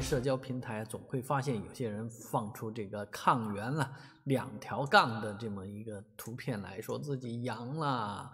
社交平台总会发现有些人放出这个抗原了两条杠的这么一个图片来说自己阳了，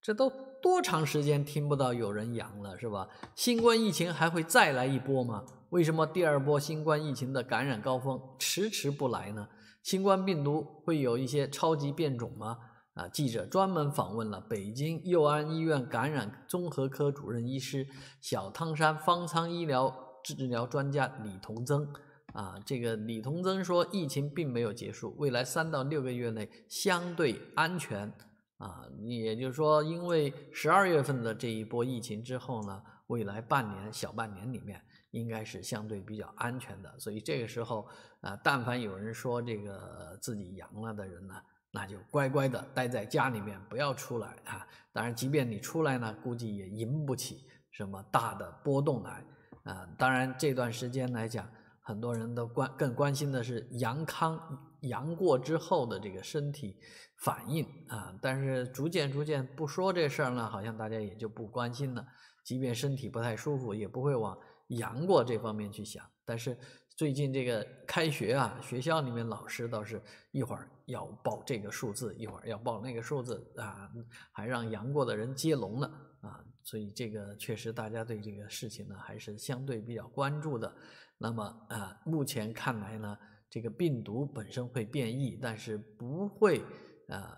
这都多长时间听不到有人阳了是吧？新冠疫情还会再来一波吗？为什么第二波新冠疫情的感染高峰迟迟不来呢？新冠病毒会有一些超级变种吗？啊，记者专门访问了北京佑安医院感染综合科主任医师小汤山方舱医疗。治疗专家李同增啊，这个李同增说，疫情并没有结束，未来三到六个月内相对安全啊，也就是说，因为十二月份的这一波疫情之后呢，未来半年小半年里面应该是相对比较安全的，所以这个时候啊，但凡有人说这个自己阳了的人呢，那就乖乖的待在家里面，不要出来啊。当然，即便你出来呢，估计也引不起什么大的波动来。啊，当然这段时间来讲，很多人都关更关心的是阳康阳过之后的这个身体反应啊。但是逐渐逐渐不说这事儿呢，好像大家也就不关心了。即便身体不太舒服，也不会往阳过这方面去想。但是最近这个开学啊，学校里面老师倒是一会儿要报这个数字，一会儿要报那个数字啊，还让阳过的人接龙呢啊。所以这个确实，大家对这个事情呢还是相对比较关注的。那么啊，目前看来呢，这个病毒本身会变异，但是不会，呃，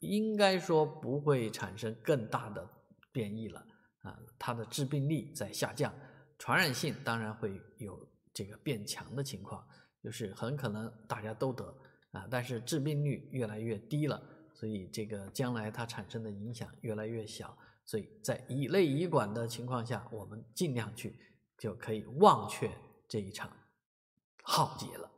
应该说不会产生更大的变异了。啊，它的致病力在下降，传染性当然会有这个变强的情况，就是很可能大家都得啊，但是致病率越来越低了。所以这个将来它产生的影响越来越小。所以在以类以管的情况下，我们尽量去，就可以忘却这一场浩劫了。